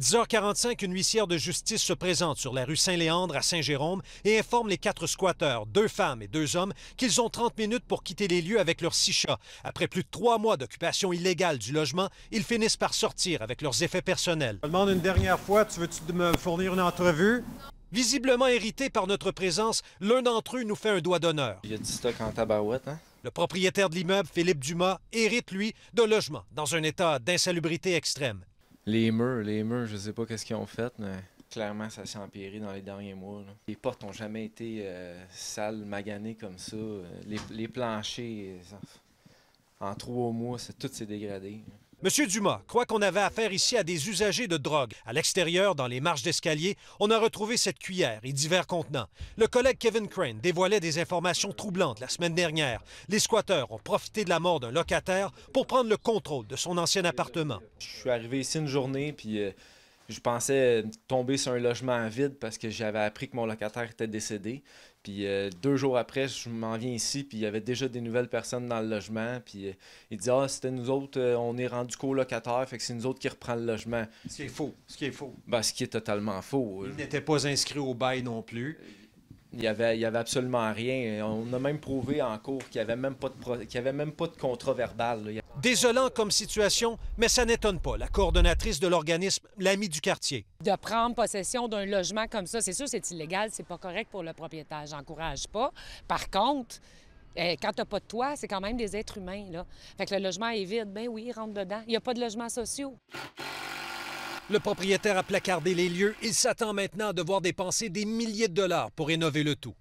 10h45, une huissière de justice se présente sur la rue Saint-Léandre à Saint-Jérôme et informe les quatre squatteurs, deux femmes et deux hommes, qu'ils ont 30 minutes pour quitter les lieux avec leurs six chats. Après plus de trois mois d'occupation illégale du logement, ils finissent par sortir avec leurs effets personnels. Je demande une dernière fois, tu veux-tu me fournir une entrevue? Visiblement irrité par notre présence, l'un d'entre eux nous fait un doigt d'honneur. Il y a du stock en tabarouette, hein? Le propriétaire de l'immeuble, Philippe Dumas, hérite, lui, de logement dans un état d'insalubrité extrême. Les murs, les murs, je sais pas qu'est-ce qu'ils ont fait, mais clairement, ça s'est empiré dans les derniers mois. Les portes n'ont jamais été euh, sales, maganées comme ça. Les, les planchers, en trois mois, tout s'est dégradé. Monsieur Dumas croit qu'on avait affaire ici à des usagers de drogue. À l'extérieur, dans les marches d'escalier, on a retrouvé cette cuillère et divers contenants. Le collègue Kevin Crane dévoilait des informations troublantes la semaine dernière. Les squatteurs ont profité de la mort d'un locataire pour prendre le contrôle de son ancien appartement. Je suis arrivé ici une journée, puis... Euh, je pensais tomber sur un logement vide parce que j'avais appris que mon locataire était décédé. Puis euh, deux jours après, je m'en viens ici, puis il y avait déjà des nouvelles personnes dans le logement. Puis euh, il dit Ah, c'était nous autres, euh, on est rendu locataire, fait que c'est nous autres qui reprend le logement. Ce qui est faux. Ce qui est faux. Ben, ce qui est totalement faux. Il n'était pas inscrit au bail non plus. Il n'y avait, y avait absolument rien. On a même prouvé en cours qu'il n'y avait, même pas de avait même pas de contrat verbal. Désolant comme situation, mais ça n'étonne pas la coordonnatrice de l'organisme, l'ami du quartier. De prendre possession d'un logement comme ça, c'est sûr, c'est illégal, c'est pas correct pour le propriétaire, j'encourage pas. Par contre, euh, quand t'as pas de toit, c'est quand même des êtres humains, là. Fait que le logement est vide, ben oui, rentre dedans. Il n'y a pas de logements sociaux. Le propriétaire a placardé les lieux. Il s'attend maintenant à devoir dépenser des milliers de dollars pour rénover le tout.